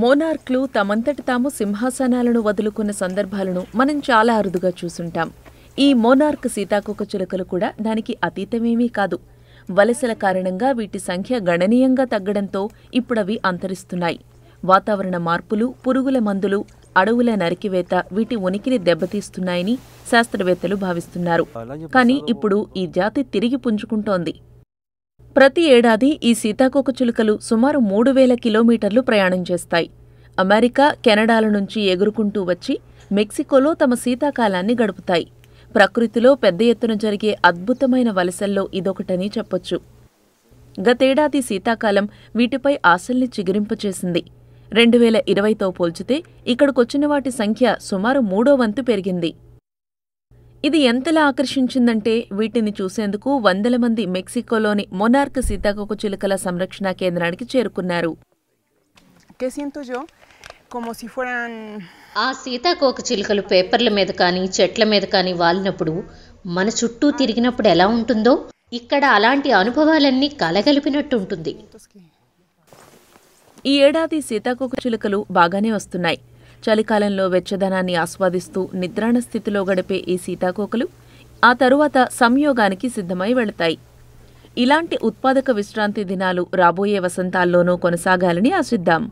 మోనార్క్లు తమంతటి తాము సింహాసనాలను వదులుకున్న సందర్భాలను మనం చాలా అరుదుగా చూసుంటాం ఈ మోనార్క్ సీతాకోక చిలుకలు కూడా దానికి అతీతమేమీ కాదు వలసల కారణంగా వీటి సంఖ్య గణనీయంగా తగ్గడంతో ఇప్పుడవి అంతరిస్తున్నాయి వాతావరణ మార్పులు పురుగుల మందులు అడవుల నరికివేత వీటి ఉనికిని దెబ్బతీస్తున్నాయని శాస్త్రవేత్తలు భావిస్తున్నారు కానీ ఇప్పుడు ఈ జాతి తిరిగి పుంజుకుంటోంది ప్రతి ఏడాది ఈ సీతాకోకచిలుకలు సుమారు మూడు వేల కిలోమీటర్లు ప్రయాణం చేస్తాయి అమెరికా కెనడాల నుంచి ఎగురుకుంటూ వచ్చి మెక్సికోలో తమ శీతాకాలాన్ని గడుపుతాయి ప్రకృతిలో పెద్ద ఎత్తున జరిగే అద్భుతమైన వలసల్లో ఇదొకటని చెప్పొచ్చు గతేడాది శీతాకాలం వీటిపై ఆశల్ని చిగురింపచేసింది రెండు వేల ఇరవైతో పోల్చితే ఇక్కడికొచ్చిన వాటి సంఖ్య సుమారు మూడో వంతు పెరిగింది ఇది ఎంతలా ఆకర్షించిందంటే వీటిని చూసేందుకు వందల మంది మెక్సికోలోని మొనార్క్ సీతాకోక చిలుకల సంరక్షణ కేంద్రానికి చేరుకున్నారు ఆ సీతాకోక చిలుకలు పేపర్ల మీద కానీ చెట్ల మీద కానీ వాలినప్పుడు మన చుట్టూ తిరిగినప్పుడు ఎలా ఉంటుందో ఇక్కడ అలాంటి అనుభవాలన్నీ కలగలిపినట్టుంటుంది ఈ ఏడాది సీతాకోక చిలుకలు బాగానే వస్తున్నాయి చలికాలంలో వెచ్చదనాన్ని ఆస్వాదిస్తూ నిద్రాణ స్థితిలో గడిపే ఈ సీతాకోకలు ఆ తరువాత సంయోగానికి సిద్ధమై వెళతాయి ఇలాంటి ఉత్పాదక విశ్రాంతి దినాలు రాబోయే వసంతాల్లోనూ కొనసాగాలని ఆశిద్దాం